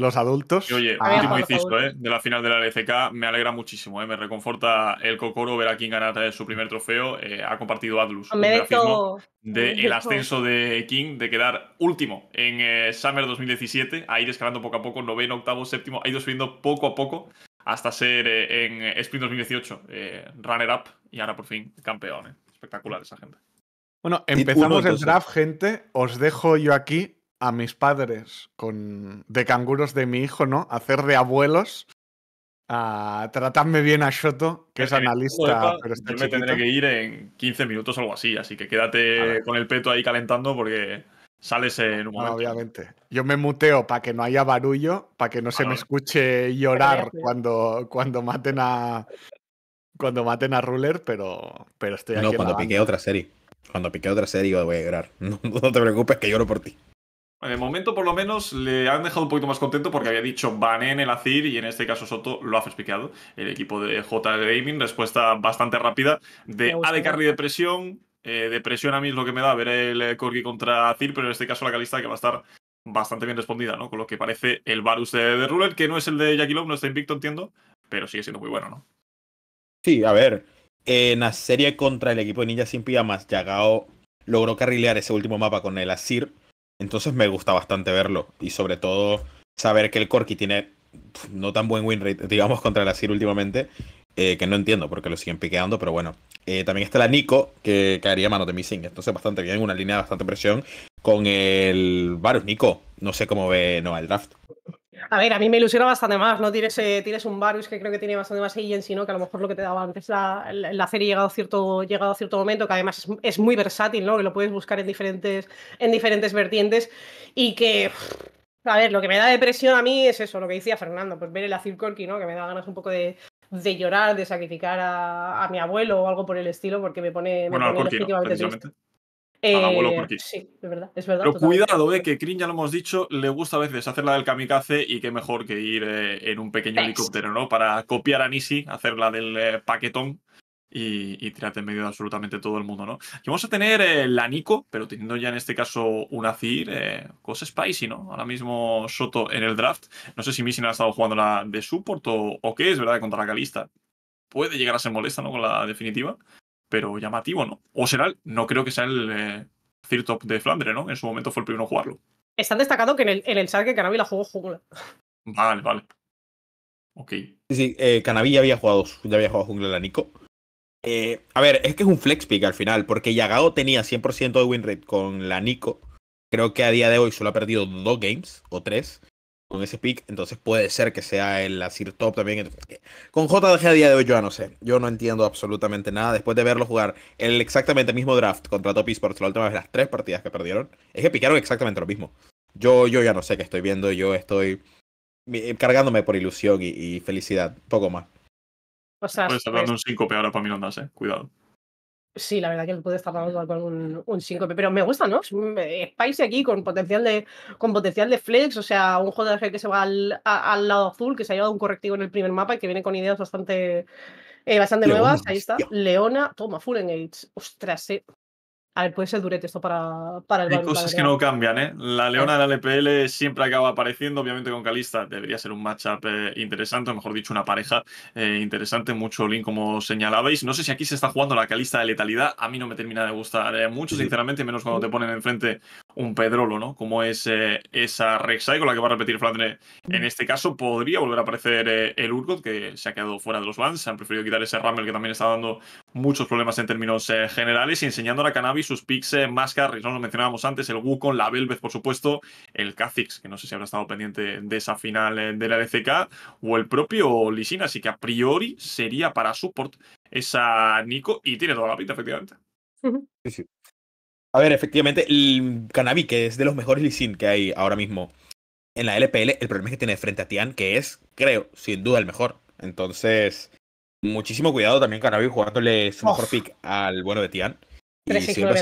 los adultos. Y oye, último inciso eh, de la final de la LCK, me alegra muchísimo, eh, me reconforta el Cocoro ver a King ganar eh, su primer trofeo. Eh, ha compartido Atlus me grafismo del ascenso de King, de quedar último en Summer 2017, ha ido escalando poco a poco, noveno, octavo, séptimo, ha ido subiendo poco a poco hasta ser en Spring 2018 runner-up y ahora por fin campeón. Espectacular esa gente. Bueno, empezamos el draft, gente. Os dejo yo aquí a mis padres con, de canguros de mi hijo, ¿no? Hacer de abuelos. A ah, tratarme bien a Shoto, que es, analista. Pero yo me tendré que ir en 15 minutos o algo así, así que quédate con el peto ahí calentando porque sales en un momento. Obviamente. Yo me muteo para que no haya barullo, para que no se me escuche llorar cuando, cuando maten a. Cuando maten a Ruler, pero, pero estoy no, aquí. cuando pique otra serie. Cuando pique otra serie voy a llorar. no, te preocupes que lloro por ti de momento, por lo menos, le han dejado un poquito más contento porque había dicho banen el Azir y en este caso Soto lo ha explicado. El equipo de J Gaming, respuesta bastante rápida de A de carry de presión. Eh, de presión a mí es lo que me da ver el eh, Corgi contra Azir, pero en este caso la calista que va a estar bastante bien respondida, ¿no? Con lo que parece el Varus de, Ruler, que no es el de Jackie no está invicto, entiendo, pero sigue siendo muy bueno, ¿no? Sí, a ver. En la serie contra el equipo de Ninja Sin más. Yagao logró carrilear ese último mapa con el Azir entonces me gusta bastante verlo. Y sobre todo saber que el Corky tiene no tan buen win rate, digamos, contra la Sir últimamente. Eh, que no entiendo porque lo siguen piqueando, pero bueno. Eh, también está la Nico, que caería mano de Missing. Entonces bastante bien, una línea de bastante presión. Con el Varus Nico, no sé cómo ve Nova el draft. A ver, a mí me ilusiona bastante más, ¿no? Tienes, eh, tienes un Varus que creo que tiene bastante más agency, ¿no? Que a lo mejor lo que te daba antes la, serie llegado a cierto, llegado a cierto momento, que además es, muy versátil, ¿no? Que lo puedes buscar en diferentes, en diferentes vertientes y que... A ver, lo que me da depresión a mí es eso, lo que decía Fernando, pues ver el Azir Corky, ¿no? Que me da ganas un poco de, de llorar, de sacrificar a, a, mi abuelo o algo por el estilo, porque me pone, eh, sí, es verdad, Pero cuidado, eh, que Kryn, ya lo hemos dicho, le gusta a veces hacer la del kamikaze y qué mejor que ir eh, en un pequeño helicóptero, ¿no? Para copiar a Nisi, hacer la del eh, paquetón y, tirarte en medio de absolutamente todo el mundo, ¿no? Y vamos a tener la Nico, pero teniendo ya en este caso una CIR, cosa pues spicy, ¿no? Ahora mismo Soto en el draft. No sé si no ha estado jugando la de support o, o qué, es verdad, contra la Calista. Puede llegar a ser molesta, ¿no? Con la definitiva pero llamativo, ¿no? O será, no creo que sea el eh, de Flandre, ¿no? En su momento fue el primero a jugarlo. Están destacado que en el, en el que la jugó jungla. Vale, vale. Ok. Sí, sí, eh, ya había jugado, ya había jugado jungla la Nico. Eh, a ver, es que es un flex pick al final, porque Yagao tenía 100% de win rate con la Nico. Creo que a día de hoy solo ha perdido dos games o tres con ese pick, entonces puede ser que sea el Azir Top también. Eh, con JDG a día de hoy yo no sé, yo no entiendo absolutamente nada. Después de verlo jugar el exactamente mismo draft contra Top Esports la última vez, las tres partidas que perdieron, es que picaron exactamente lo mismo. Yo, yo ya no sé qué estoy viendo, yo estoy eh, cargándome por ilusión y, felicidad, poco más. O sea, Puede dando un 5 ahora para mí, andas, eh. Cuidado. Sí, la verdad que puede estar dando con un, un, síncope, pero me gusta, ¿no? Eh, Spicy aquí con potencial de con potencial de flex, o sea, un JDG que se va al, lado azul, que se ha llevado un correctivo en el primer mapa y que viene con ideas bastante eh, bastante nuevas. Ahí está. Leona, toma, Full Engage. Ostras, eh. A ver, puede ser durete esto para, para el Hay cosas que no cambian, ¿eh? La Leona de la LPL siempre acaba apareciendo, obviamente con Calista debería ser un matchup eh, interesante, o mejor dicho, una pareja eh, interesante, mucho link como señalabais. No sé si aquí se está jugando la Calista de letalidad, a mí no me termina de gustar eh, mucho, sinceramente, menos cuando te ponen enfrente un Pedrolo, ¿no? Como es esa Rexai con la que va a repetir Flandre mm. en este caso. Podría volver a aparecer el Urgot, que se ha quedado fuera de los Se han preferido quitar ese Rammel que también está dando muchos problemas en términos generales y enseñando a la Cannabis sus picks eh, más carries, ¿no? Lo mencionábamos antes, el con la Velvet, por supuesto, el Kha'Zix, que no sé si habrá estado pendiente de esa final eh, de la LCK, o el propio Lisina, así que a priori sería para support esa Nico y tiene toda la pinta, efectivamente. A ver, efectivamente, el Kanami, que es de los mejores Lisin que hay ahora mismo en la LPL, el problema es que tiene frente a Tian, que es, creo, sin duda el mejor. Entonces, muchísimo cuidado también Canavi jugándole su mejor pick al bueno de Tian. Y él si va a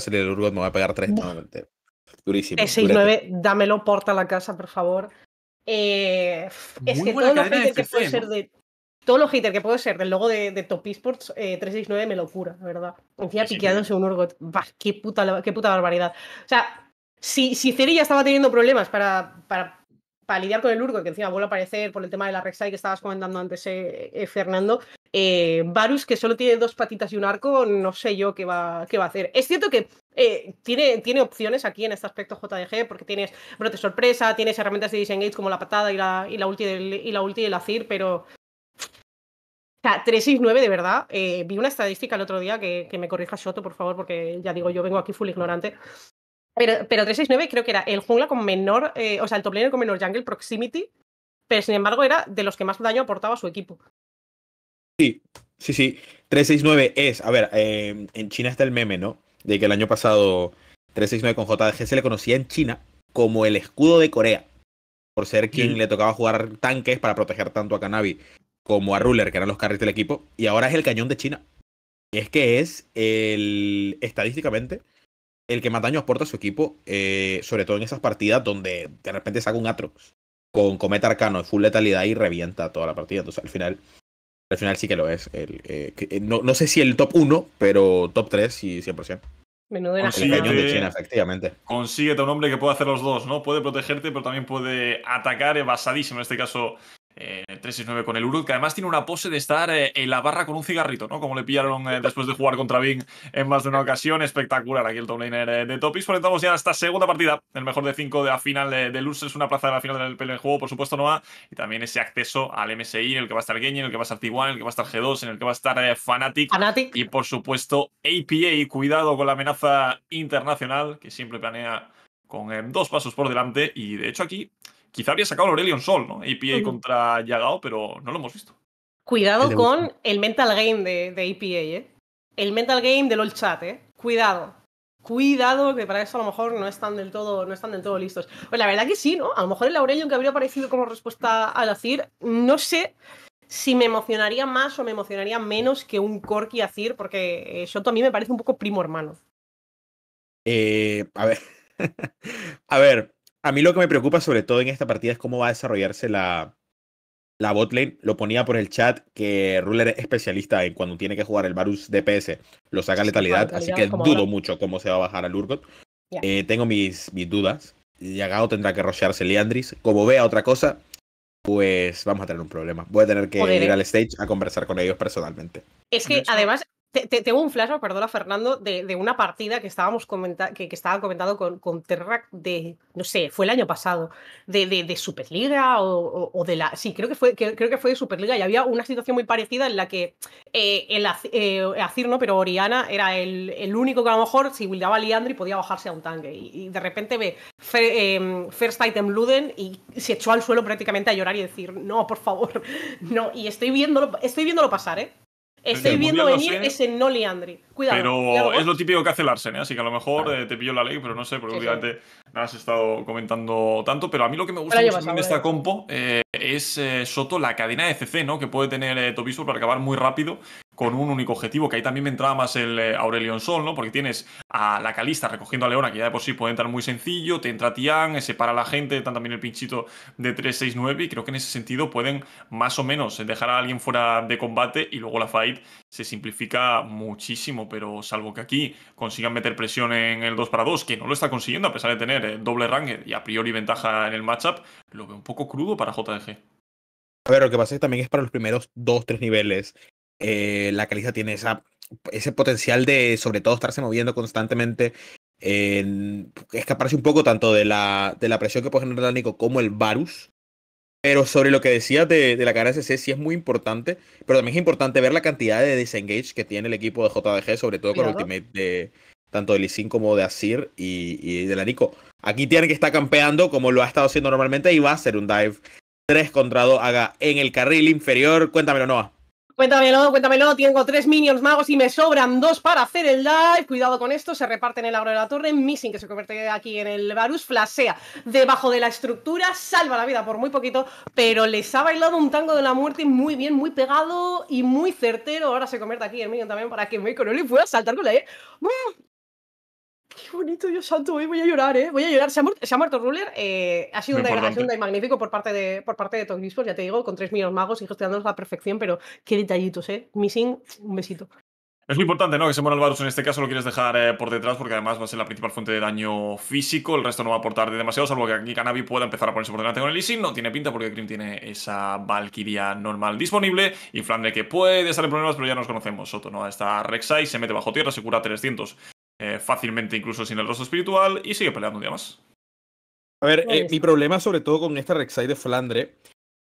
salir el Urgot, me va a pegar tres nuevamente. Durísimo. 369 dámelo, porta a la casa, por favor. Eh, es que todos los haters que puede ser de. Todos los haters que puede ser del logo de, Top Esports, 369 eh, me locura, la verdad. Encima piqueándose un Urgot. Bah, qué, puta, qué puta barbaridad. O sea, si, si Ceri ya estaba teniendo problemas para, para para lidiar con el Urgot, que encima vuelve a aparecer por el tema de la Rexai que estabas comentando antes, eh, eh Fernando, eh, Varus, que solo tiene dos patitas y un arco, no sé yo qué va, a hacer. Es cierto que eh, tiene, opciones aquí en este aspecto JDG, porque tienes brote sorpresa, tienes herramientas de disengage como la patada y la, ulti y la ulti Azir, pero. O sea, 369 de verdad. Eh, vi una estadística el otro día que, me corrija Shoto, por favor, porque ya digo, yo vengo aquí full ignorante. Pero, 369 creo que era el jungla con menor, o sea, el top laner con menor jungle proximity, pero sin embargo era de los que más daño aportaba a su equipo. Sí, sí, sí. 369 es, a ver, em, en China está el meme, ¿no? De que el año pasado 369 con JDG se le conocía en China como el escudo de Corea, por ser quien le tocaba jugar tanques para proteger tanto a Cannabis como a Ruler, que eran los carries del equipo, y ahora es el cañón de China. Y es que es el, estadísticamente, el que más daño aporta a su equipo, eh, sobre todo en esas partidas donde de repente saca un Atrox con Cometa Arcano en full letalidad y revienta toda la partida. Entonces, al final, al final sí que lo es. El, eh, eh, no, sé si el top 1, pero top 3 y 100%. Menudo El cañón de China, efectivamente. Consíguete un hombre que puede hacer los dos, ¿no? Puede protegerte, pero también puede atacar basadísimo, en este caso, 369 eh, con el Urut, que además tiene una pose de estar eh, en la barra con un cigarrito, ¿no? Como le pillaron eh, después de jugar contra Bing en más de una ocasión. Espectacular aquí el top laner de tanto, estamos ya a esta segunda partida. El mejor de 5 de la final de, de es una plaza de la final del en juego, por supuesto, Noah. Y también ese acceso al MSI, en el que va a estar Genji, en el que va a estar T1, en el que va a estar G2, en el que va a estar Fnatic. Y por supuesto, APA. Cuidado con la amenaza internacional, que siempre planea con dos pasos por delante. Y de hecho, aquí Quizá habría sacado a Aurelion Sol, ¿no? APA contra Yagao, pero no lo hemos visto. Cuidado con el mental game de, de APA, ¿eh? El mental game del old chat, ¿eh? Cuidado. Cuidado, que para eso a lo mejor no están del todo, no están del todo listos. Pues la verdad que sí, ¿no? A lo mejor el Aurelion que habría aparecido como respuesta a Azir, no sé si me emocionaría más o me emocionaría menos que un Corki Azir, porque eso eh, a mí me parece un poco primo hermano. Eh, a ver. a ver, a mí lo que me preocupa sobre todo en esta partida es cómo va a desarrollarse la, la botlane. Lo ponía por el chat que Ruler es especialista en cuando tiene que jugar el Varus DPS, lo saca letalidad, así que dudo mucho cómo se va a bajar al Urgot. Eh, tengo mis, mis dudas. Yagao tendrá que rociarse Leandris. Como vea otra cosa, pues vamos a tener un problema. Voy a tener que ir al stage a conversar con ellos personalmente. Es que además te, te, tengo un flashback, perdona Fernando, de, una partida que estábamos que, estaba comentando con, con de, no sé, fue el año pasado, de, Superliga o, de la... Sí, creo que, fue, creo que fue de Superliga y había una situación muy parecida en la que eh, el eh, ¿no? Pero Oriana era el, único que a lo mejor si buildaba a Liandry podía bajarse a un tanque y, de repente ve em, First Item Luden y se echó al suelo prácticamente a llorar y decir, no, por favor, no. Y estoy viéndolo, estoy viéndolo pasar, ¿eh? Estoy viendo venir ese no Cuidado. Pero eh. es lo típico que hace Larsen, ¿eh? así que a lo mejor eh, te pillo la ley, pero no sé, porque obviamente no has estado comentando tanto. Pero a mí lo que me gusta mucho en esta compo es Soto, la cadena de CC, ¿no? Que puede tener Tobisor para acabar muy rápido con un único objetivo, que ahí también me entraba más el eh, Aurelion Sol, ¿no? Porque tienes a la Calista recogiendo a Leona, que ya de por sí puede entrar muy sencillo, te entra Tian, eh, separa a la gente, también el pinchito de 369 y creo que en ese sentido pueden más o menos dejar a alguien fuera de combate y luego la fight se simplifica muchísimo, pero salvo que aquí consigan meter presión en el 2 para 2, que no lo está consiguiendo a pesar de tener eh, doble ranger y a priori ventaja en el matchup, lo veo un poco crudo para JDG. A ver, lo que pasa es que también es para los primeros dos, tres niveles. Eh, la caliza tiene ese potencial de, sobre todo, estarse moviendo constantemente, en escaparse un poco tanto de la, presión que puede generar el Nico como el Varus. Pero sobre lo que decías de, la cara SC, sí es muy importante, pero también es importante ver la cantidad de disengage que tiene el equipo de JDG, sobre todo con el ultimate de tanto de Sin como de Asir y, y de la Aquí tiene que estar campeando como lo ha estado haciendo normalmente y va a ser un dive 3 contra 2 haga en el carril inferior. Cuéntamelo, Noah. Cuéntamelo, cuéntamelo. Tengo tres minions magos y me sobran dos para hacer el dive. Cuidado con esto. Se reparten el agro de la torre. Missing, que se convierte aquí en el Varus. Flasea debajo de la estructura. Salva la vida por muy poquito. Pero les ha bailado un tango de la muerte muy bien, muy pegado y muy certero. Ahora se convierte aquí el minion también para que Meiko no y pueda saltar con la E bonito, yo santo, voy a llorar, ¿eh? Voy a llorar. Se ha, se muerto Ruler. Eh, ha sido una gran magnífico por parte de, por parte de ya te digo, con tres millones magos y gestionándolos a la perfección, pero qué detallitos, ¿eh? Missing, un besito. Es muy importante, ¿no? Que se muera el Varus en este caso lo quieres dejar eh, por detrás porque además va a ser la principal fuente de daño físico. El resto no va a aportar demasiado, salvo que aquí Canabi pueda empezar a ponerse por delante con el Sin. No tiene pinta porque Grim tiene esa Valkyria normal disponible. Y Flandre que puede estar en problemas, pero ya nos conocemos. Soto, ¿no? Está Rek'Sai, se mete bajo tierra, se cura 300 eh, fácilmente incluso sin el rostro espiritual y sigue peleando un día más. A ver, eh, pues- mi problema sobre todo con esta Rek'Sai de Flandre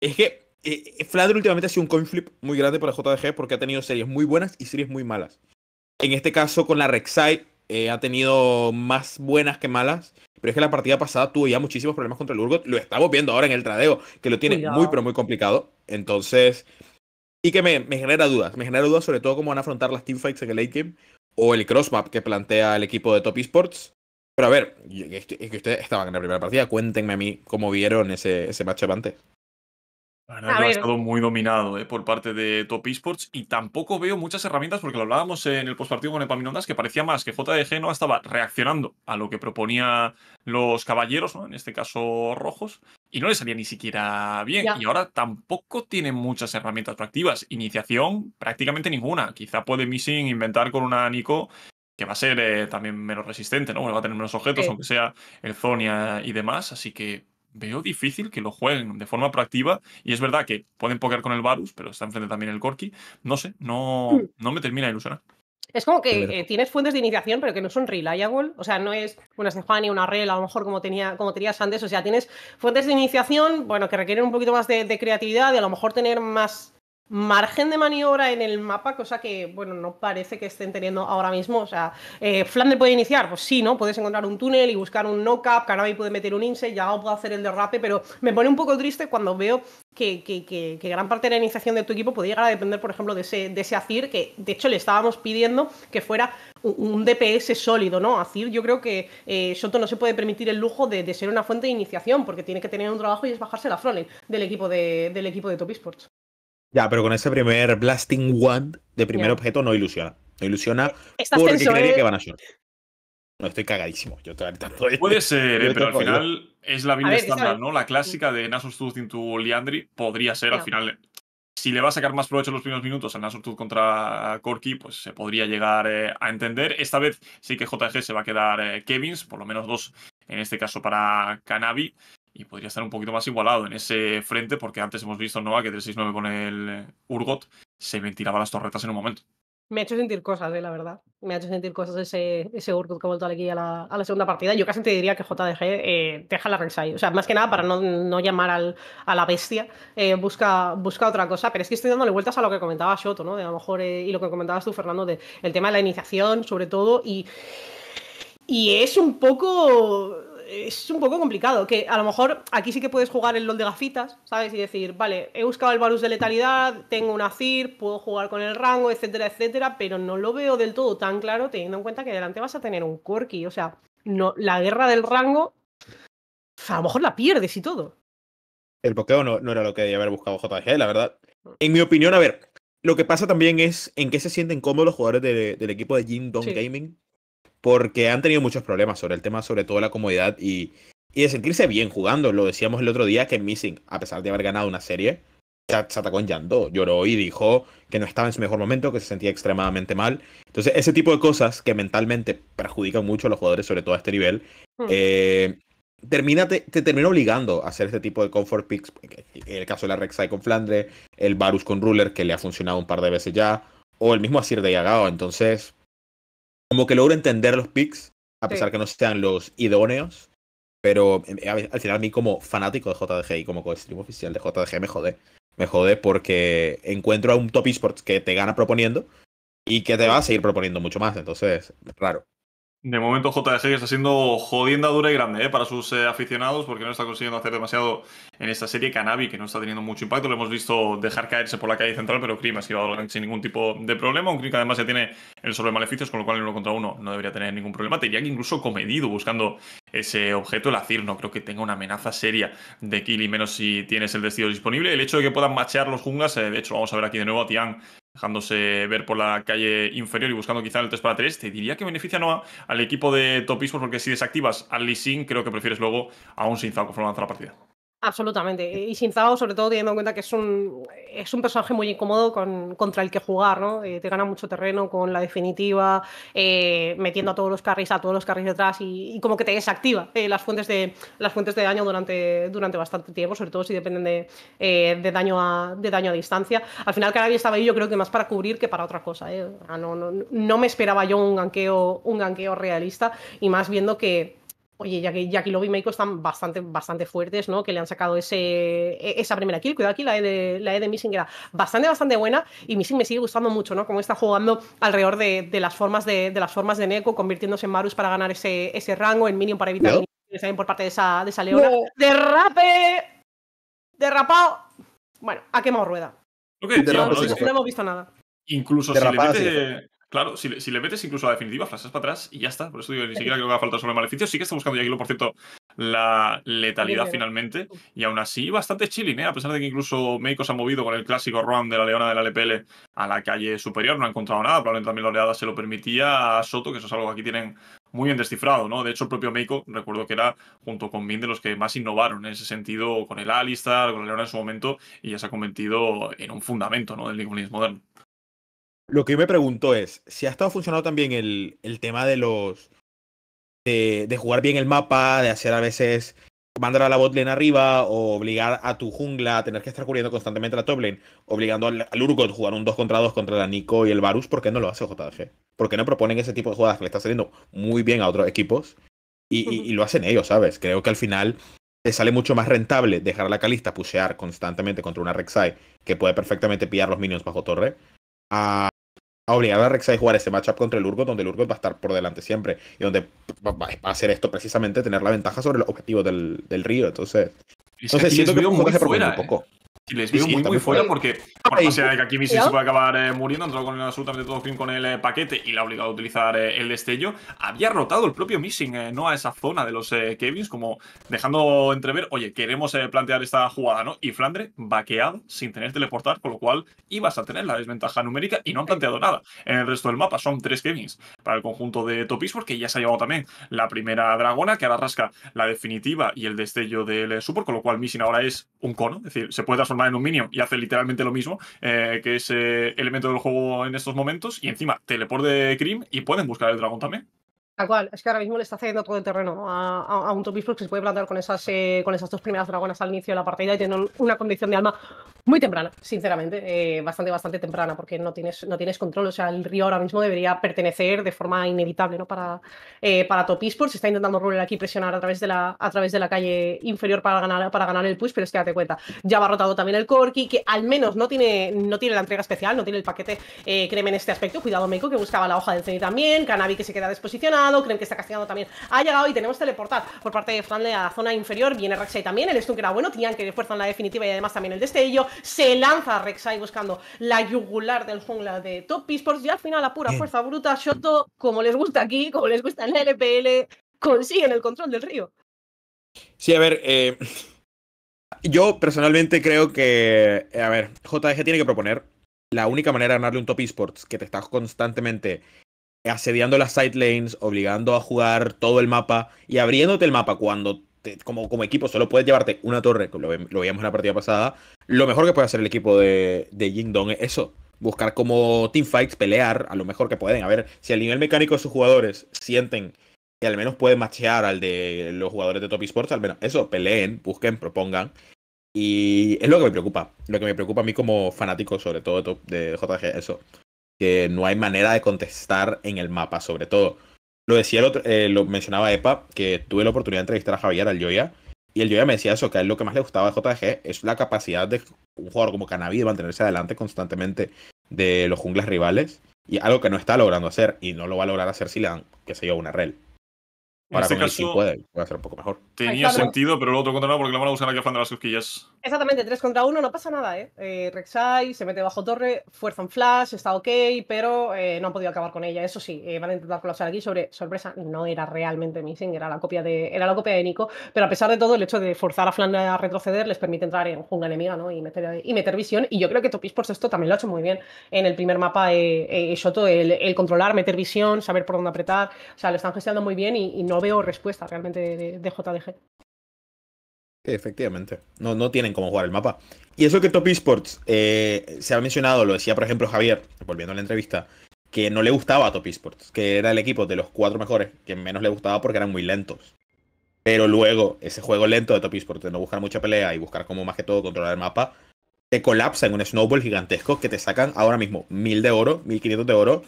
es que eh, Flandre últimamente ha sido un coin flip muy grande para JDG porque ha tenido series muy buenas y series muy malas. En este caso con la Rek'Sai ha tenido más buenas que malas, pero es que la partida pasada tuvo ya muchísimos problemas contra el Urgot, lo estamos viendo ahora en el tradeo, que lo tiene muy pero muy complicado. Entonces, y que me, genera dudas. Me genera dudas sobre todo cómo van a afrontar las teamfights en el late game o el crossmap que plantea el equipo de Top Esports. Pero a ver, que ustedes estaban en la primera partida, cuéntenme a mí cómo vieron ese, ese match antes. ha estado muy dominado eh, por parte de Top Esports y tampoco veo muchas herramientas porque lo hablábamos en el postpartido con Epaminondas que parecía más que JDG no estaba reaccionando a lo que proponía los caballeros, ¿no? en este caso rojos, y no le salía ni siquiera bien. Y ahora tampoco tiene muchas herramientas atractivas Iniciación, prácticamente ninguna. Quizá puede Missing inventar con una Nico que va a ser eh, también menos resistente, ¿no? va a tener menos objetos, aunque sea el Zonia y demás. Así que veo difícil que lo jueguen de forma proactiva. Y es verdad que pueden poker con el Varus, pero está enfrente también el Corki. No sé, no, mm. no me termina de ilusionar. Es como que eh, tienes fuentes de iniciación, pero que no son reliable. O sea, no es una y una Rel, a lo mejor como, tenía, como tenías antes. O sea, tienes fuentes de iniciación, bueno, que requieren un poquito más de, de creatividad y a lo mejor tener más margen de maniobra en el mapa, cosa que, bueno, no parece que estén teniendo ahora mismo. O sea, eh, Flander puede iniciar, pues sí, ¿no? Puedes encontrar un túnel y buscar un knock-up, Canavi puede meter un inse, ya puede hacer el derrape, pero me pone un poco triste cuando veo que, gran parte de la iniciación de tu equipo podría llegar a depender, por ejemplo, de ese, de Azir, que de hecho le estábamos pidiendo que fuera un, DPS sólido, ¿no? Azir, yo creo que eh, Soto no se puede permitir el lujo de, ser una fuente de iniciación, porque tiene que tener un trabajo y es bajarse la frontline del equipo del equipo de Top Esports. Ya, pero con ese primer Blasting Wand de primer objeto no ilusiona. No ilusiona eh, porque eh. que van a estoy cagadísimo. Puede ser, eh, pero al final es la vida estándar, ¿no? La clásica de Nasus Tooth into Leandri podría ser al final. Si le va a sacar más provecho en los primeros minutos a Nasus Tooth contra Corky, pues se podría llegar a entender. Esta vez sí que JG se va a quedar Kevins, por lo menos dos en este caso para Canabi y podría estar un poquito más igualado en ese frente, porque antes hemos visto Nova que 3-6-9 con el Urgot se me tiraba las torretas en un momento. Me ha hecho sentir cosas, eh, la verdad. Me ha hecho sentir cosas ese, ese Urgot que ha vuelto aquí a la, a la, segunda partida. Yo casi te diría que JDG eh, deja la Rensai. O sea, más que nada para no, llamar a la bestia, eh, busca, busca otra cosa. Pero es que estoy dándole vueltas a lo que comentaba Shoto, ¿no? De a lo mejor, eh, y lo que comentabas tú, Fernando, del el tema de la iniciación, sobre todo. Y, y es un poco es un poco complicado, que a lo mejor aquí sí que puedes jugar el LOL de gafitas, ¿sabes? Y decir, vale, he buscado el balus de letalidad, tengo una CIR, puedo jugar con el rango, etcétera, etcétera, pero no lo veo del todo tan claro teniendo en cuenta que delante vas a tener un corky o sea, no, la guerra del rango a lo mejor la pierdes y todo. El bloqueo no, no era lo que debía haber buscado JG, la verdad. Mm. En mi opinión, a ver, lo que pasa también es en qué se sienten cómodos los jugadores del equipo de Jin dong Gaming porque han tenido muchos problemas sobre el tema, sobre todo la comodidad y, de sentirse bien jugando. Lo decíamos el otro día que Missing, a pesar de haber ganado una serie, se, atacó en lloró y dijo que no estaba en su mejor momento, que se sentía extremadamente mal. Entonces, ese tipo de cosas que mentalmente perjudican mucho a los jugadores, sobre todo a este nivel, hmm. eh, termina, te, te, termina obligando a hacer este tipo de comfort picks. En el caso de la Rek'Sai con Flandre, el Varus con Ruler, que le ha funcionado un par de veces ya, o el mismo Asir de Yagao. Entonces, como que logro entender los picks, a pesar que no sean los idóneos. Pero eh, al final a mí como fanático de JDG y como co-stream oficial de JDG me jodé. Me jode porque encuentro a un top esports que te gana proponiendo y que te va a seguir proponiendo mucho más. Entonces, raro. De momento JDG está siendo jodienda dura y grande eh, para sus eh, aficionados porque no está consiguiendo hacer demasiado en esta serie. Cannabis, que no está teniendo mucho impacto, lo hemos visto dejar caerse por la calle central, pero Krim ha sido sin ningún tipo de problema. Un Krim además ya tiene el sobre maleficios, con lo cual en uno contra uno no debería tener ningún problema. Tenía que incluso comedido buscando ese objeto. El Azir no creo que tenga una amenaza seria de kill y menos si tienes el destino disponible. El hecho de que puedan machear los jungas eh, de hecho vamos a ver aquí de nuevo a Tian dejándose ver por la calle inferior y buscando quizá el 3 para 3, te diría que beneficia no al equipo de Topismos porque si desactivas al Lee creo que prefieres luego a un Sinzao conforme avanza la partida. Absolutamente. Y sin Shinzao, sobre todo teniendo en cuenta que es un, es un personaje muy incómodo con, contra el que jugar, ¿no? Eh, te gana mucho terreno con la definitiva, eh, metiendo a todos los carriles a todos los detrás y, como que te desactiva eh, las, fuentes de, las fuentes de daño durante, durante bastante tiempo, sobre todo si dependen de, daño, a, de daño a distancia. Al final había estaba ahí yo creo que más para cubrir que para otra cosa. No, no, no, me esperaba yo un ganqueo, un ganqueo realista y más viendo que Oye, ya que Jackie están bastante, bastante fuertes, ¿no? Que le han sacado ese, e, esa primera kill. Cuidado aquí, la E de, la e de Missing era bastante, bastante buena. Y Missing me sigue gustando mucho, ¿no? Como está jugando alrededor de, las, formas de, de, las formas de Neko, convirtiéndose en Marus para ganar ese, ese rango, en Minion para evitar que por parte de esa, de esa Leona. ¡Derrape! ¡Derrapado! Bueno, ha quemado rueda. no, hemos visto nada. Incluso si Claro, si le, metes incluso a la definitiva, frases para atrás y ya está. Por eso digo, ni siquiera creo que haga falta sobre maleficio. Sí que está buscando ya por cierto, la letalidad finalmente. Y aún así, bastante chilling, ¿eh? A pesar de que incluso Meiko se ha movido con el clásico run de la Leona de la LPL a la calle superior, no ha encontrado nada. Probablemente también la oleada se lo permitía a Soto, que eso es algo que aquí tienen muy bien descifrado, ¿no? De hecho, el propio Meiko, recuerdo que era junto con bien de los que más innovaron en ese sentido con el Alistar, con la Leona en su momento, y ya se ha convertido en un fundamento, ¿no? Del League moderno. Lo que yo me pregunto es, si ha estado funcionando también el, el tema de los... De, jugar bien el mapa, de hacer a veces mandar a la botlane arriba o obligar a tu jungla a tener que estar cubriendo constantemente la top obligando al, Urgot a jugar un 2 contra 2 contra la Nico y el Varus, ¿por qué no lo hace JG? ¿Por qué no proponen ese tipo de jugadas que le está saliendo muy bien a otros equipos? Y, y, lo hacen ellos, ¿sabes? Creo que al final te sale mucho más rentable dejar a la Calista pusear constantemente contra una Rek'Sai que puede perfectamente pillar los minions bajo torre a, obligado a rex a jugar ese matchup contra el Urgot, donde el Urgot va a estar por delante siempre y donde va a hacer esto precisamente, tener la ventaja sobre los objetivos del, río. Entonces, entonces siento que se fuera, un poco. Y les veo muy, muy fuera porque, por la de que aquí Missing se puede acabar eh, muriendo, entró con absolutamente todo fin con el eh, paquete y la ha obligado a utilizar eh, el destello, había rotado el propio Missing, ¿no? A esa zona de los Kevins, como dejando entrever, oye, queremos plantear esta jugada, ¿no? Y Flandre vaqueado sin tener teleportar, con lo cual ibas a tener la desventaja numérica y no han planteado nada. En el resto del mapa son tres Kevins para el conjunto de Topis, porque ya se ha llevado también la primera dragona, que ahora rasca la definitiva y el destello del Super, con lo cual Missing ahora es un cono, es decir, se puede transformar en un minion y hace literalmente lo mismo, eh, que ese eh, elemento del juego en estos momentos. Y encima, teleport de Krim y pueden buscar el dragón también. Tal cual, es que ahora mismo le está cediendo todo el terreno a, a, a un que se puede plantar con esas, eh, con esas dos primeras dragonas al inicio de la partida y tiene una condición de alma muy temprana, sinceramente, eh, bastante, bastante temprana, porque no tienes, no tienes control. O sea, el río ahora mismo debería pertenecer de forma inevitable ¿no? para, eh, para Top Esports. Se está intentando Ruler aquí presionar a través, de la, a través de la calle inferior para ganar, para ganar el push, pero es que date cuenta, ya va rotado también el Corky que al menos no tiene, no tiene la entrega especial, no tiene el paquete, eh, creme en este aspecto. Cuidado, Meiko, que buscaba la hoja de ceni también, Canavi que se queda desposicionado creen que está castigado también. Ha llegado y tenemos teleportar por parte de Franle a la zona inferior. Viene Rek'Sai también, el Stun que era bueno, tienen que fuerza en la definitiva y además también el destello. Se lanza Rek'Sai buscando la yugular del jungla de Top Esports y al final a pura fuerza bruta, Shoto, como les gusta aquí, como les gusta en la LPL, consiguen el control del río. Sí, a ver, eh, yo personalmente creo que, eh, a ver, JG tiene que proponer. La única manera de ganarle un top esports que te estás constantemente asediando las side lanes, obligando a jugar todo el mapa y abriéndote el mapa cuando como, como equipo solo puedes llevarte una torre, como lo, veíamos en la partida pasada. Lo mejor que puede hacer el equipo de, de Dong es eso. Buscar como teamfights, pelear a lo mejor que pueden. A ver, si al nivel mecánico de sus jugadores sienten que al menos pueden machear al de los jugadores de Top Esports, al menos eso, peleen, busquen, propongan. Y es lo que me preocupa. Lo que me preocupa a mí como fanático, sobre todo de, de JG, eso que no hay manera de contestar en el mapa, sobre todo. Lo decía otro, eh, lo mencionaba EPA, que tuve la oportunidad de entrevistar a Javier al Joya y el Joya me decía eso, que es lo que más le gustaba de JG es la capacidad de un jugador como Cannabis de mantenerse adelante constantemente de los junglas rivales, y algo que no está logrando hacer, y no lo va a lograr hacer si le dan, qué sé yo, una rel. Para que sí puede, hacer un poco mejor. Tenía sentido, pero el otro contra nada porque la van a usar aquí a de las cosquillas. Exactamente, tres contra uno, no pasa nada, ¿eh? eh se mete bajo torre, fuerza en flash, está ok, pero eh, no han podido acabar con ella. Eso sí, eh, van a intentar colapsar aquí. Sobre sorpresa, no era realmente Missing, era la copia de, era la copia de Nico, pero a pesar de todo, el hecho de forzar a Flan a retroceder les permite entrar en jungla enemiga ¿no? y, meter, y meter visión. Y yo creo que Topis por esto también lo ha hecho muy bien en el primer mapa, eh, Shoto, el, el, controlar, meter visión, saber por dónde apretar. O sea, lo están gestionando muy bien y no veo respuesta realmente de, JDG. Efectivamente, no, no tienen cómo jugar el mapa. Y eso que Top Esports eh, se ha mencionado, lo decía por ejemplo Javier, volviendo a la entrevista, que no le gustaba a Top Esports, que era el equipo de los cuatro mejores que menos le gustaba porque eran muy lentos. Pero luego, ese juego lento de Top Esports, de no buscar mucha pelea y buscar como más que todo controlar el mapa, te colapsa en un snowball gigantesco que te sacan ahora mismo mil de oro, 1500 de oro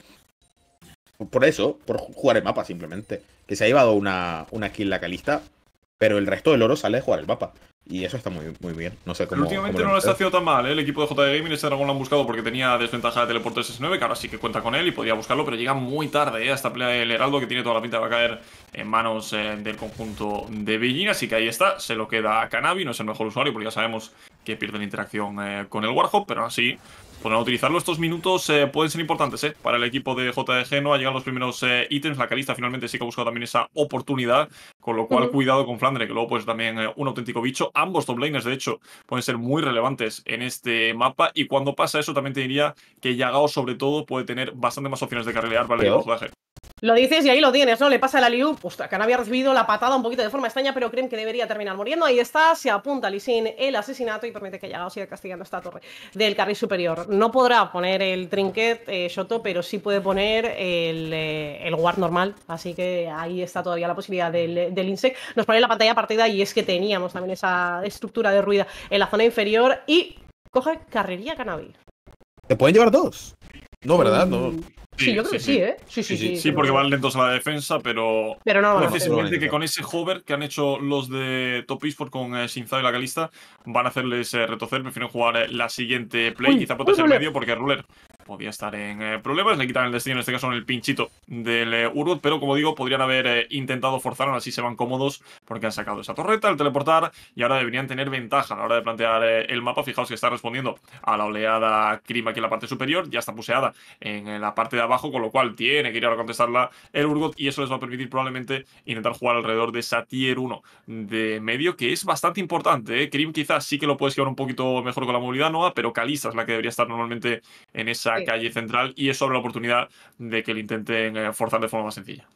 por eso, por jugar el mapa simplemente. Que se ha llevado una, una kill la calista, pero el resto del oro sale de jugar el mapa. Y eso está muy, muy bien. No sé cómo. últimamente no lo está haciendo tan mal, ¿eh? El equipo de JD Gaming ese dragón lo han buscado porque tenía desventaja de teleporte 9 que ahora sí que cuenta con él y podía buscarlo, pero llega muy tarde, ¿eh? Hasta pelea el Heraldo, que tiene toda la pinta de va a caer en manos eh, del conjunto de Beijing. Así que ahí está, se lo queda a Canabi, no es el mejor usuario, porque ya sabemos que pierde la interacción eh, con el Warhawk, pero así podrán utilizarlo. Estos minutos eh, pueden ser importantes ¿eh? para el equipo de JDG. No ha llegado los primeros eh, ítems. La Calista finalmente sí que ha buscado también esa oportunidad. Con lo cual, cuidado con Flandre, que luego pues también eh, un auténtico bicho. Ambos top laners, de hecho, pueden ser muy relevantes en este mapa. Y cuando pasa eso, también te diría que Yagao, sobre todo, puede tener bastante más opciones de carrilear ¿vale? el lo dices y ahí lo tienes, ¿no? Le pasa la Liu, pues que había recibido la patada un poquito de forma extraña, pero creen que debería terminar muriendo. Ahí está, se apunta Lisin el asesinato y permite que Yagao siga castigando esta torre del carril superior. No podrá poner el trinket eh, Shoto, pero sí puede poner eh, el, guard normal, así que ahí está todavía la posibilidad del, del insect. Nos pone la pantalla partida y es que teníamos también esa estructura de ruida en la zona inferior y coge carrería cannabis. ¿Te pueden llevar dos? No, ¿verdad? No. Mm. Sí, yo creo que sí, ¿eh? Sí, sí, sí. Sí, porque van lentos a la defensa, pero. Pero no, no. que con ese hover que han hecho los de Top Esports con eh, y la Calista, van a hacerles eh, retocer. Prefieren jugar eh, la siguiente play, quizá ser medio, porque Ruler podía estar en eh, problemas. Le quitan el destino, en este caso, en el pinchito del eh, Urgot Pero como digo, podrían haber eh, intentado forzar, así se van cómodos porque han sacado esa torreta, el teleportar. Y ahora deberían tener ventaja a la hora de plantear el mapa. Fijaos que está respondiendo a la oleada Krim aquí en la parte superior. Ya está puseada en, la parte de abajo, con lo cual tiene que ir ahora a contestarla el Urgot. Y eso les va a permitir probablemente intentar jugar alrededor de esa tier 1 de medio, que es bastante importante. Krim quizás sí que lo puedes llevar un poquito mejor con la movilidad, Noah, pero Kalista es la que debería estar normalmente en esa calle central y es sobre la oportunidad de que lo intenten eh, forzar de forma más sencilla.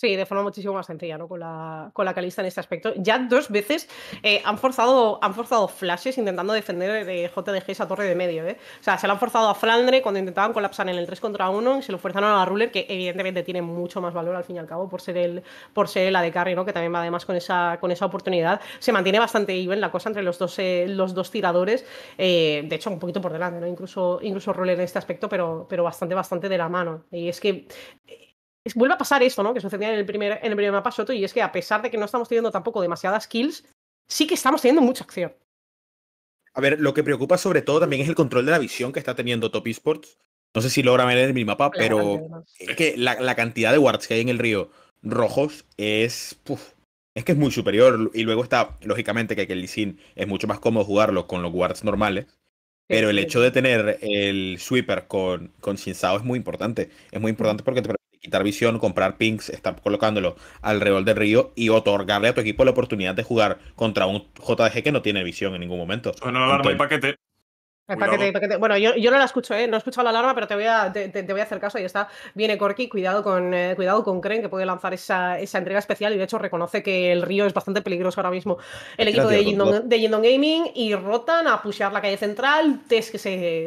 Sí, de forma muchísimo más sencilla, ¿no? Con la, con la calista en este aspecto. Ya dos veces eh, han, forzado, han forzado flashes intentando defender de eh, JDG esa torre de medio, ¿eh? O sea, se la han forzado a Flandre cuando intentaban colapsar en el 3 contra 1 y se lo forzaron a la Ruler, que evidentemente tiene mucho más valor al fin y al cabo por ser el, por ser la de carry, ¿no? Que también va además con esa, con esa oportunidad. Se mantiene bastante even la cosa entre los dos, eh, los dos tiradores. de hecho, un poquito por delante, ¿no? Incluso, incluso Ruler en este aspecto, pero, pero bastante, bastante de la mano. Y es que vuelve a pasar esto, ¿no? Que sucedía en el primer, en el primer mapa Soto, y es que a pesar de que no estamos teniendo tampoco demasiadas kills, sí que estamos teniendo mucha acción. A ver, lo que preocupa sobre todo también es el control de la visión que está teniendo Top Esports. No sé si logra ver en el mapa, pero es que la, cantidad de wards que hay en el río rojos es. es que es muy superior. Y luego está, lógicamente, que, el Sin es mucho más cómodo jugarlo con los wards normales. Pero el hecho de tener el sweeper con, con Shinzao es muy importante. Es muy importante porque te, quitar visión, comprar pings, estar colocándolo alrededor del río y otorgarle a tu equipo la oportunidad de jugar contra un JDG que no tiene visión en ningún momento. Bueno, la el paquete. Bueno, yo, no la escucho, ¿eh? No he escuchado la alarma, pero te voy a, te, voy a hacer caso. Ahí está. Viene Corky, cuidado con, eh, cuidado con Kren, que puede lanzar esa, esa, entrega especial y de hecho reconoce que el río es bastante peligroso ahora mismo. El equipo de Jindong, Gaming y rotan a pushear la calle central. TES que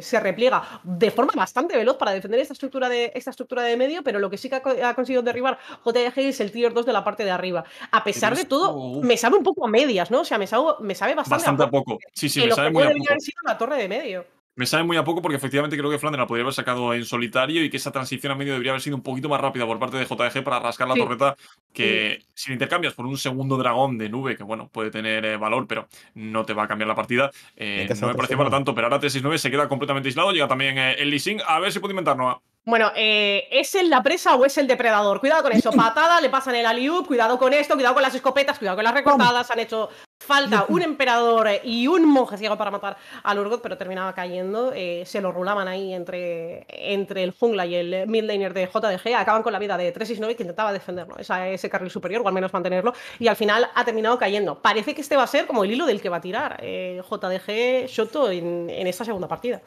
se, repliega de forma bastante veloz para defender esta estructura de, esta estructura de medio, pero lo que sí que ha, conseguido derribar jg es el tier 2 de la parte de arriba. A pesar de todo, me sabe un poco a medias, ¿no? O sea, me sabe, me sabe bastante, bastante a poco. Sí, sí, me sabe muy a poco. sido la torre de medio. Me sale muy a poco porque efectivamente creo que Flandre la podría haber sacado en solitario y que esa transición a medio debería haber sido un poquito más rápida por parte de JG para rascar la torreta que si intercambias por un segundo dragón de nube, que bueno, puede tener eh, valor, pero no te va a cambiar la partida, eh, no me parece para tanto, pero ahora T69 se queda completamente aislado, llega también eh, el Lee a ver si puede inventar Noah. Bueno, ¿es el la presa o es el depredador? Cuidado con eso. Patada, le pasan el aliú cuidado con esto, cuidado con las escopetas, cuidado con las recortadas. Han hecho falta un emperador eh, y un monje ciego para matar al Urgot, pero terminaba cayendo. Eh, se lo rulaban ahí entre, entre el jungla y el midlaner de JDG. Acaban con la vida de 369 que intentaba defenderlo, ese carril superior, o al menos mantenerlo. Y al final ha terminado cayendo. Parece que este va a ser como el hilo del que va a tirar eh, JDG Shoto en, en esta segunda partida.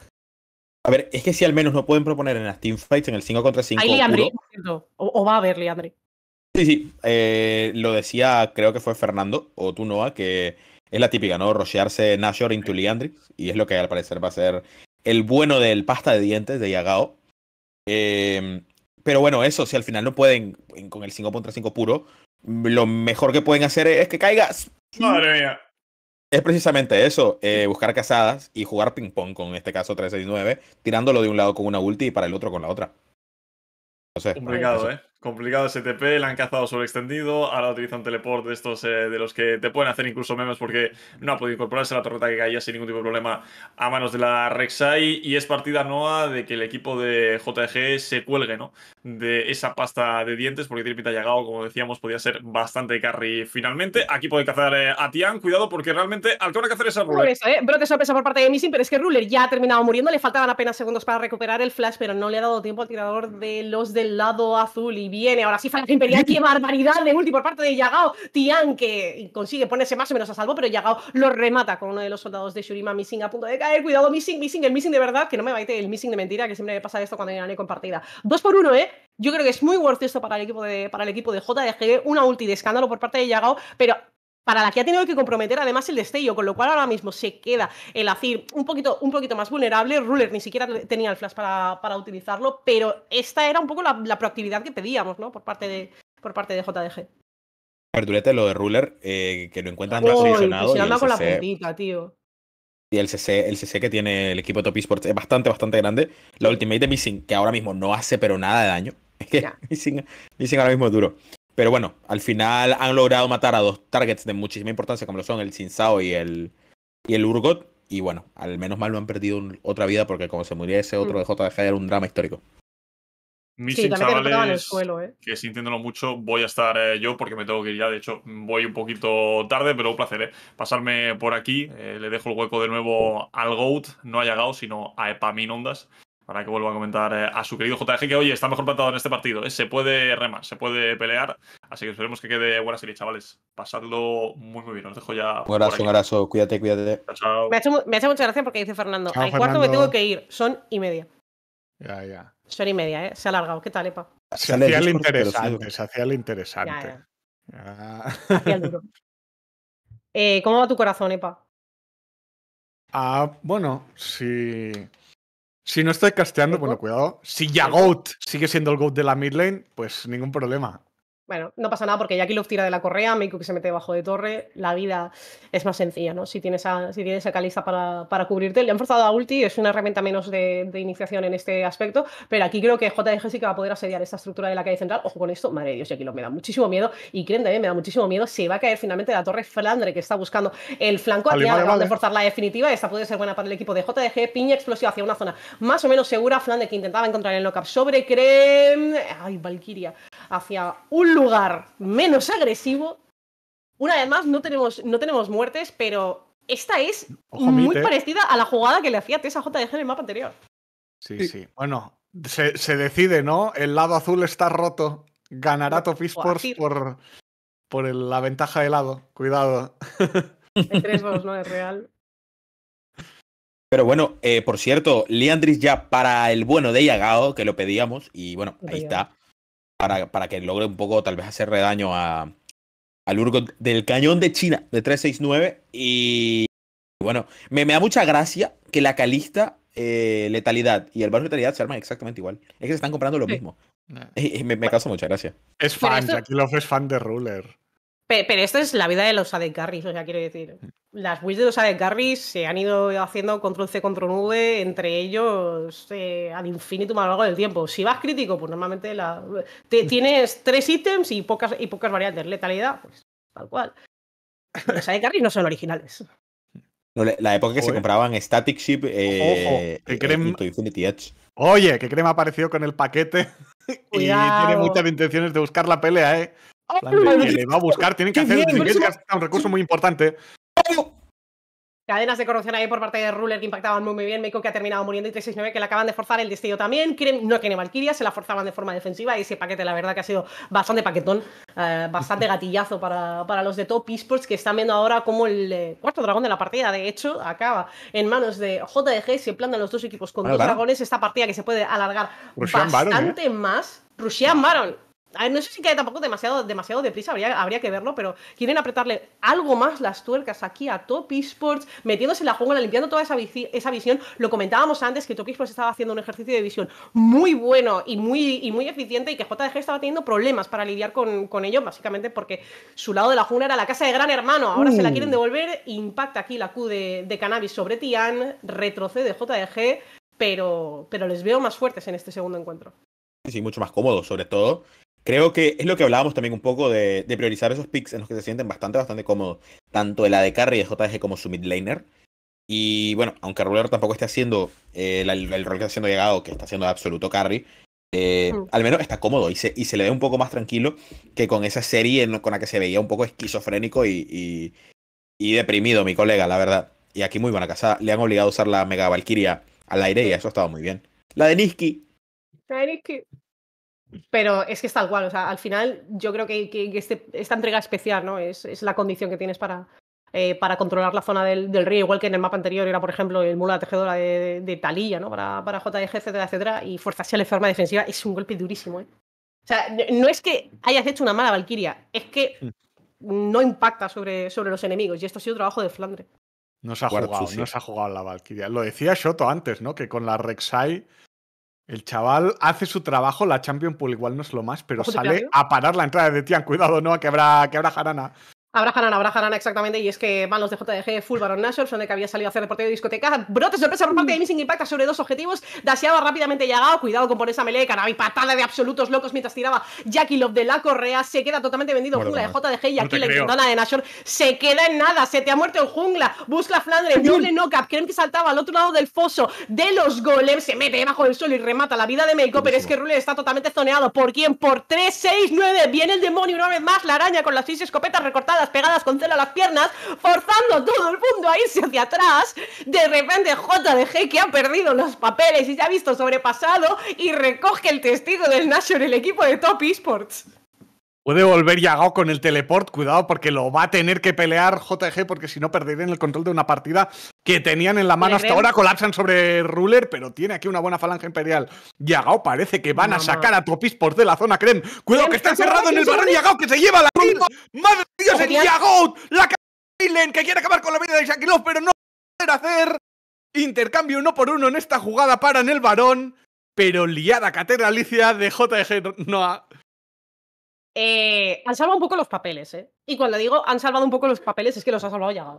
A ver, es que si al menos no pueden proponer en las teamfights, en el 5 contra 5. o, va a haber Leandri. Sí, sí. Eh, lo decía, creo que fue Fernando o tú, Noah, que es la típica, ¿no? Rochearse Nashor into Liandrix. Y es lo que al parecer va a ser el bueno del pasta de dientes de Yagao. Em, pero bueno, eso, si al final no pueden, con el 5.5 puro, lo mejor que pueden hacer es que caigas. Madre mía. Es precisamente eso, eh, buscar casadas y jugar ping-pong, con este caso 369, tirándolo de un lado con una ulti y para el otro con la otra. No sé, Complicado, ¿eh? complicado STP, le han cazado sobre extendido, ahora utiliza un teleport de estos eh, de los que te pueden hacer incluso memes porque no ha podido incorporarse la torreta que caía sin ningún tipo de problema a manos de la Rek'Sai y es partida Noa de que el equipo de JG se cuelgue, ¿no? De esa pasta de dientes porque tiene pinta llegado, como decíamos, podía ser bastante carry finalmente. Aquí puede cazar eh, a Tian, cuidado porque realmente al que van a cazar es a Ruler. Eso, ¿eh? por parte de Missing, pero es que Ruler ya ha terminado muriendo, le faltaban apenas segundos para recuperar el flash, pero no le ha dado tiempo al tirador de los del lado azul viene. Ahora sí, falta Imperial, qué barbaridad de ulti por parte de Yagao. Tian, que consigue ponerse más o menos a salvo, pero Yagao lo remata con uno de los soldados de Shurima Missing a punto de caer. Cuidado, Missing, Missing, el Missing de verdad, que no me baite el Missing de mentira, que siempre me pasa esto cuando gané con partida. Dos por uno, ¿eh? Yo creo que es muy worth esto para el equipo de, para el equipo de JDG. Una ulti de escándalo por parte de Yagao, pero para la que ha tenido que comprometer además el destello, con lo cual ahora mismo se queda el Azir un poquito, un poquito más vulnerable. Ruler ni siquiera tenía el flash para, utilizarlo, pero esta era un poco la, proactividad que pedíamos, ¿no? Por parte de, por parte de JDG. lo de Ruler, eh, que lo encuentran pues nada Se anda con la puntita, tío. Y el CC, el CC que tiene el equipo Top Esports es bastante, bastante grande. La Ultimate de Missing, que ahora mismo no hace pero nada de daño. Missing, Missing ahora mismo es duro. Pero bueno, al final han logrado matar a dos targets de muchísima importancia, como lo son el Sinsao y el, y el Urgot. Y bueno, al menos mal no han perdido otra vida, porque como se murió ese otro mm. de JDG era un drama histórico. Sí, chavales, ¿eh? que sintiéndolo mucho, voy a estar eh, yo porque me tengo que ir ya. De hecho, voy un poquito tarde, pero un placer ¿eh? pasarme por aquí. Eh, le dejo el hueco de nuevo al GOAT, no a Yagao, sino a Epaminondas, para que vuelva a comentar eh, a su querido JG que, oye, está mejor plantado en este partido, eh, se puede remar, se puede pelear, así que esperemos que quede buena serie, chavales. Pasadlo muy, muy bien, os dejo ya. Un abrazo, un abrazo, cuídate, cuídate. Chao, Me, ha hecho, me, mucha gracia porque dice Fernando, al cuarto me tengo que ir, son y media. Ya, ya. Son y media, ¿eh? se ha alargado, ¿qué tal, Epa? Se, hacía el interesante, se hacía el interesante. hacía el duro. Eh, ¿Cómo va tu corazón, Epa? Ah, bueno, sí si no estoy casteando, bueno, cuidado. Si GOAT sigue siendo el GOAT de la mid lane, pues ningún problema bueno, no pasa nada porque aquí lo tira de la correa, Meiko que se mete bajo de torre, la vida es más sencilla, ¿no? Si tienes a si tienes esa caliza para, para, cubrirte, le han forzado a ulti, es una herramienta menos de, de, iniciación en este aspecto, pero aquí creo que JDG sí que va a poder asediar esta estructura de la calle central, ojo con esto, madre de Dios, aquí lo me da muchísimo miedo, y Kren también me da muchísimo miedo, Si va a caer finalmente la torre Flandre que está buscando el flanco, vale, donde de forzar la definitiva, esta puede ser buena para el equipo de JDG, piña explosiva hacia una zona más o menos segura, Flandre que intentaba encontrar el lock-up sobre creme, ay, Valkyria, hacia un lugar menos agresivo. Una vez más, no tenemos, no tenemos muertes, pero esta es muy parecida a la jugada que le hacía Tessa JDG en el mapa anterior. Sí, sí. Bueno, se, decide, ¿no? El lado azul está roto. Ganará Topis Esports por, por la ventaja de lado. Cuidado. no es real. Pero bueno, eh, por cierto, Liandris ya para el bueno de Yagao, que lo pedíamos, y bueno, ahí está para, para que logre un poco, tal vez, hacer redaño a, al urgo del cañón de China de 369. Y bueno, me, da mucha gracia que la Calista eh, Letalidad y el Barrio Letalidad se arman exactamente igual. Es que se están comprando lo mismo. Y Me, me causa mucha gracia. Es fan, Jackie Love es fan de Ruler. Pero, esto es la vida de los AD carries, o sea, quiero decir, mm. las builds de los AD carries se han ido haciendo control C, control V, entre ellos eh, al infinito a lo largo del tiempo. Si vas crítico, pues normalmente la... Te, tienes tres ítems y pocas, y pocas variantes. Letalidad, pues tal cual. Los AD carries no son originales. la época que se compraban Static Ship eh, eh, Infinity Edge. Oye, que crema apareció con el paquete y tiene muchas intenciones de buscar la pelea, ¿eh? le va a buscar, tienen que hacer un recurso muy importante. Cadenas de corrupción ahí por parte de Ruler que impactaban muy, muy bien. Meiko que ha terminado muriendo y 369 que le acaban de forzar el destello también. no tiene Valkyria, se la forzaban de forma defensiva. Y ese paquete, la verdad, que ha sido bastante paquetón, eh, bastante gatillazo para, los de Top Esports que están viendo ahora como el eh, cuarto dragón de la partida, de hecho, acaba en manos de JDG. Se plantan los dos equipos con dos dragones. Esta partida que se puede alargar bastante ¿eh? más. Russian Baron no sé si cae tampoco demasiado, demasiado deprisa, habría, que verlo, pero quieren apretarle algo más las tuercas aquí a Top Esports, metiéndose en la jungla, limpiando toda esa, esa visión. Lo comentábamos antes que Top Esports estaba haciendo un ejercicio de visión muy bueno y muy, muy eficiente y que JDG estaba teniendo problemas para lidiar con, con ello, básicamente porque su lado de la jungla era la casa de Gran Hermano. Ahora se la mm. quieren devolver, impacta aquí la Q de, Cannabis sobre Tian, retrocede JDG, pero, pero les veo más fuertes en este segundo encuentro. Sí, mucho más cómodo, sobre todo Creo que es lo que hablábamos también un poco de, priorizar esos picks en los que se sienten bastante, bastante cómodos, tanto el AD Carry de JG como su mid laner. Y bueno, aunque Ruler tampoco esté haciendo eh, el, rol que está haciendo llegado, que está haciendo de absoluto carry, eh, mm. al menos está cómodo y se, y se le ve un poco más tranquilo que con esa serie con la que se veía un poco esquizofrénico y, deprimido mi colega, la verdad. Y aquí muy buena casa, le han obligado a usar la Mega Valkyria al aire y eso ha estado muy bien. La de Niski. La de Niski. Pero es que es tal cual, o sea, al final yo creo que, este, esta entrega especial, ¿no? Es, la condición que tienes para, eh, para controlar la zona del, río, igual que en el mapa anterior era, por ejemplo, el mula de, tejedora de, Talilla, ¿no? Para, para JDG, etcétera, etcétera, y forzarse a la forma defensiva es un golpe durísimo, ¿eh? O sea, no es que hayas hecho una mala Valkyria, es que mm. no impacta sobre, sobre los enemigos, y esto ha sido trabajo de Flandre. No se ha jugado, la Valkyria. Lo decía Shoto antes, ¿no? Que con la Rek'Sai el chaval hace su trabajo, la Champions Pool igual no es lo más, pero sale a parar la entrada de Tian. Cuidado, no, que habrá, que habrá jarana. Abrajarán, abrajarán exactamente. Y es que van los de JDG Full Baron Nashor, de que había salido a hacer deporte de discoteca. Brotes sorpresa por parte de Missing Impacta sobre dos objetivos. Daseaba rápidamente llegado. Cuidado con por esa melee. mi patada de absolutos locos mientras tiraba Jackie Love de la correa. Se queda totalmente vendido bueno, jungla de JDG. Y aquí la de Nashor se queda en nada. Se te ha muerto el jungla. Busca Flandre, doble knockup. Creen que saltaba al otro lado del foso de los golems. Se mete debajo del suelo y remata la vida de Meiko. Pero es que Rule está totalmente zoneado. ¿Por quién? Por 3, 6, 9. Viene el demonio una vez más. La araña con las seis escopetas recortadas pegadas con celo a las piernas, forzando todo el mundo a irse hacia atrás. De repente JDG, que ha perdido los papeles y se ha visto sobrepasado, y recoge el testigo del National, el equipo de Top Esports. Puede volver Yagao con el teleport, cuidado, porque lo va a tener que pelear JG, porque si no perderían el control de una partida que tenían en la mano hasta ahora. Colapsan sobre Ruler, pero tiene aquí una buena falange imperial. Yagao parece que van a sacar a Topis por de la zona creen. Cuidado, que está encerrado en el barón Yagao, que se lleva la ¡Madre de Dios, el Yagao! ¡La Kailen, que quiere acabar con la vida de Shakilov, pero no poder hacer intercambio uno por uno en esta jugada para en el barón, Pero liada catera Alicia de JG no ha eh, han salvado un poco los papeles, ¿eh? Y cuando digo han salvado un poco los papeles, es que los ha salvado ya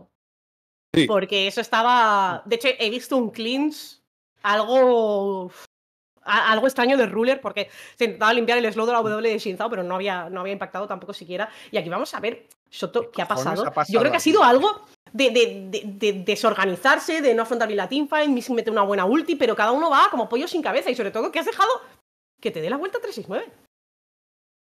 Porque eso estaba. De hecho, he visto un clinch. algo. algo extraño de Ruler, porque se intentaba limpiar el slow de la W de Shinzao, pero no había, no había impactado tampoco siquiera. Y aquí vamos a ver, Soto, ¿qué ha pasado? Yo creo que ha sido algo de, desorganizarse, de no afrontar bien la teamfight, Missing mete una buena ulti, pero cada uno va como pollo sin cabeza y sobre todo que has dejado que te dé la vuelta 369.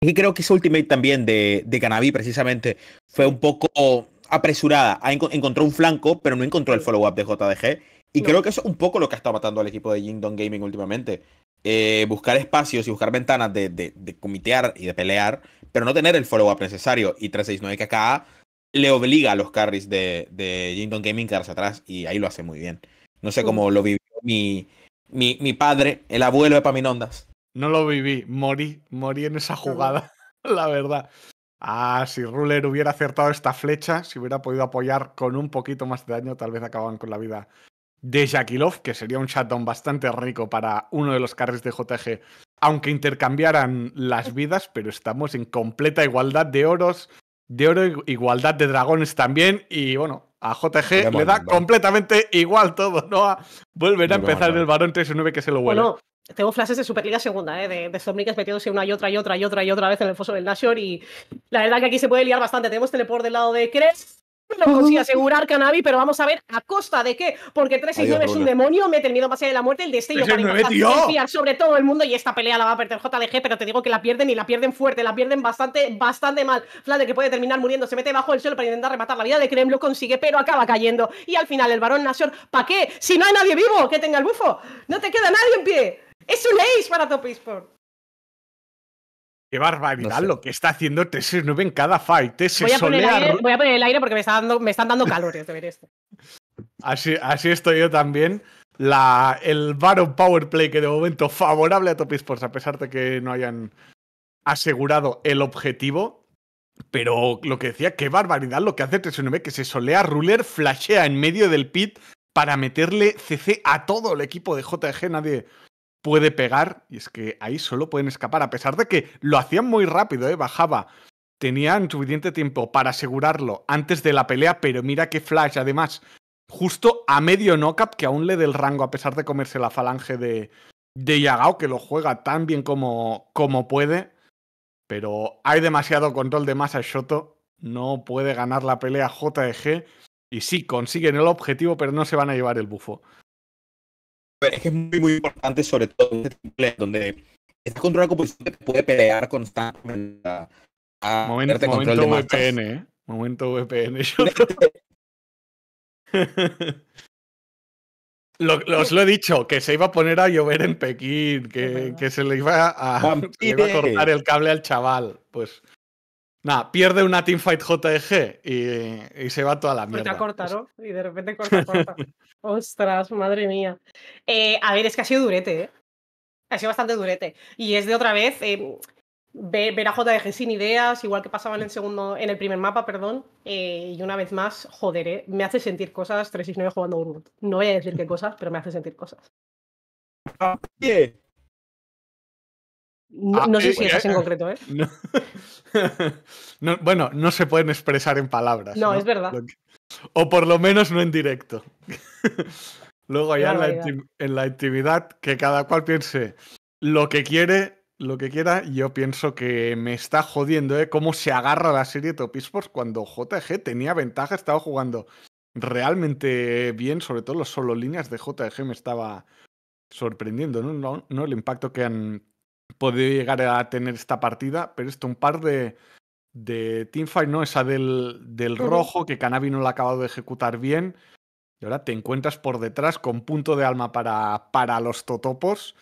Y creo que ese Ultimate también de, de precisamente fue un poco apresurada. Encontró un flanco, pero no encontró el follow-up de JDG. Y creo que eso es un poco lo que ha estado matando al equipo de Jingdong Gaming últimamente. Eh, buscar espacios y buscar ventanas de, de, comitear y de pelear, pero no tener el follow-up necesario. Y 369 KKA le obliga a los carries de, de Jingdong Gaming a quedarse atrás y ahí lo hace muy bien. No sé cómo lo vivió mi, mi, mi padre, el abuelo de Paminondas. No lo viví, morí, morí en esa jugada, la verdad. Ah, si Ruler hubiera acertado esta flecha, si hubiera podido apoyar con un poquito más de daño, tal vez acababan con la vida de Love, que sería un shutdown bastante rico para uno de los carries de JG, aunque intercambiaran las vidas, pero estamos en completa igualdad de oros de oro, igualdad de dragones también. Y bueno, a JG le da completamente igual todo, ¿no? volver a empezar en el varón 3-9 que se lo vuelve Bueno, tengo flashes de Superliga Segunda, ¿eh? de, de metiéndose una y otra y otra y otra y otra vez en el foso del Nashor. Y la verdad que aquí se puede liar bastante. Tenemos teleport del lado de Kres no consigue asegurar Canavi, pero vamos a ver a costa de qué, porque 369 es un demonio, mete el miedo más de la muerte, el destello para sobre todo el mundo y esta pelea la va a perder JDG, pero te digo que la pierden y la pierden fuerte, la pierden bastante, bastante mal. de que puede terminar muriendo, se mete bajo el suelo para intentar rematar la vida de Krem, lo consigue, pero acaba cayendo. Y al final el varón Nashor, ¿para qué? Si no hay nadie vivo que tenga el bufo, no te queda nadie en pie. Es un ace para Top Qué barbaridad lo que está haciendo t 9 en cada fight. Voy a, poner el aire porque me, están dando calores de ver esto. Así, estoy yo también. el Baron Power Play que de momento favorable a Top Sports, pues a pesar de que no hayan asegurado el objetivo. Pero lo que decía, qué barbaridad lo que hace TS9, que se solea ruler, flashea en medio del pit para meterle CC a todo el equipo de JG. Nadie, puede pegar, y es que ahí solo pueden escapar, a pesar de que lo hacían muy rápido, ¿eh? bajaba, tenían suficiente tiempo para asegurarlo antes de la pelea, pero mira qué Flash, además, justo a medio knock-up, que aún le el rango, a pesar de comerse la falange de, de Yagao, que lo juega tan bien como, como puede, pero hay demasiado control de masa Shoto, no puede ganar la pelea JG, e y sí, consiguen el objetivo, pero no se van a llevar el bufo es que es muy, muy importante, sobre todo en este template, donde estás controlando una composición puede pelear constantemente. A, momento, VPN, Momento VPN. ¿eh? Lo, os lo he dicho, que se iba a poner a llover en Pekín, que, que se le iba a, le iba a cortar el cable al chaval. Pues Nada, pierde una teamfight JG y, se va toda la pues mierda. Y de repente corta, corta. Ostras, madre mía. Eh, a ver, es que ha sido durete, ¿eh? Ha sido bastante durete. Y es de otra vez eh, ver, a JG sin ideas, igual que pasaba en el segundo, en el primer mapa, perdón. Eh, y una vez más, joder, me hace sentir cosas 369 jugando Urmut. No voy a decir qué cosas, pero me hace sentir cosas. Ah, Ah, no, sé eh, si es en concreto, ¿eh? bueno, no se pueden expresar en palabras. No, es verdad. O por lo menos no en directo. Luego ya en la, actividad intimidad, que cada cual piense lo que quiere, lo que quiera, yo pienso que me está jodiendo, ¿eh? Cómo se agarra la serie Top Esports cuando JG tenía ventaja, estaba jugando realmente bien, sobre todo las solo líneas de JG me estaba sorprendiendo, no, no el impacto que han, podría llegar a tener esta partida, pero esto, un par de, de teamfight, ¿no? Esa del, del rojo, que Canabi no la ha acabado de ejecutar bien. Y ahora te encuentras por detrás con punto de alma para, para los totopos,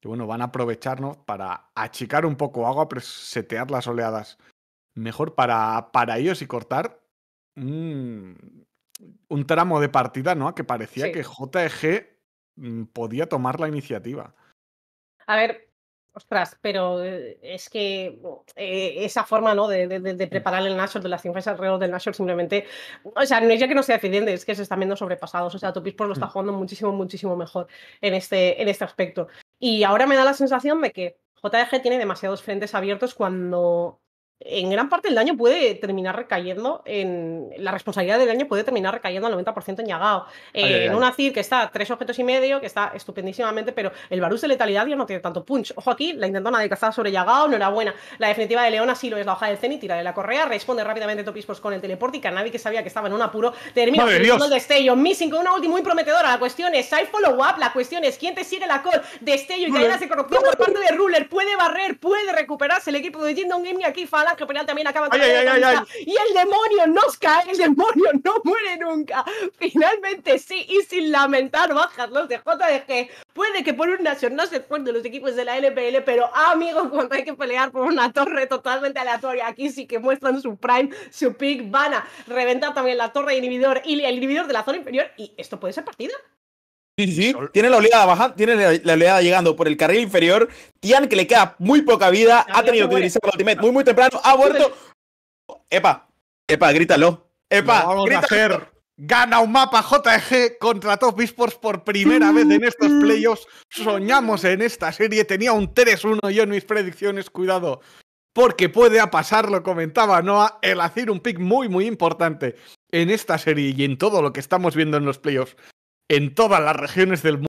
que bueno, van a ¿no? para achicar un poco agua, pero setear las oleadas. Mejor para, para ellos y cortar un, tramo de partida, ¿no? Que parecía que JG e mm, podía tomar la iniciativa. A ver, Ostras, pero eh, es que eh, esa forma ¿no? de, preparar el Nashor, de las cifras alrededor del Nashor, simplemente. O sea, no es ya que no sea eficiente, es que se están viendo sobrepasados. O sea, por lo está mm. jugando muchísimo, muchísimo mejor en este, en este aspecto. Y ahora me da la sensación de que JDG tiene demasiados frentes abiertos cuando en gran parte el daño puede terminar recayendo en. La responsabilidad del daño puede terminar recayendo al 90% en Yagao. Eh, en una CIR que está tres objetos y medio, que está estupendísimamente, pero el Barús de letalidad ya no tiene tanto punch. Ojo aquí, la intentona de estaba sobre Yagao, no era buena. La definitiva de Leona sí lo es, la hoja del Zenit, tira de la correa, responde rápidamente Topispos con el teleporte y que sabía que estaba en un apuro, termina el destello. Missing con una ulti muy prometedora. La cuestión es: hay follow-up, la cuestión es quién te sigue la call. Destello y caídas de corrupción por parte de Ruler. Puede barrer, puede recuperarse el equipo de Jindong Game y aquí la que también acaban con Y el demonio nos cae, el demonio no muere nunca. Finalmente sí, y sin lamentar bajas los de JDG. Puede que por un nación no se encuentren los equipos de la LPL, pero amigos, cuando hay que pelear por una torre totalmente aleatoria, aquí sí que muestran su prime, su pick, van a reventar también la torre de inhibidor y el inhibidor de la zona inferior. Y esto puede ser partida. Sí, sí, sí. Tiene la oleada bajando, tiene la, oleada llegando por el carril inferior. Tian, que le queda muy poca vida, ha tenido que utilizar el ultimate muy, muy temprano. Ha muerto. Epa, epa, grítalo. Epa, hacer. Gana un mapa JG contra Top Esports por primera vez en estos playoffs. Soñamos en esta serie. Tenía un 3-1 yo en mis predicciones. Cuidado, porque puede pasar, lo comentaba Noah, el hacer un pick muy, muy importante en esta serie y en todo lo que estamos viendo en los playoffs en todas las regiones del mundo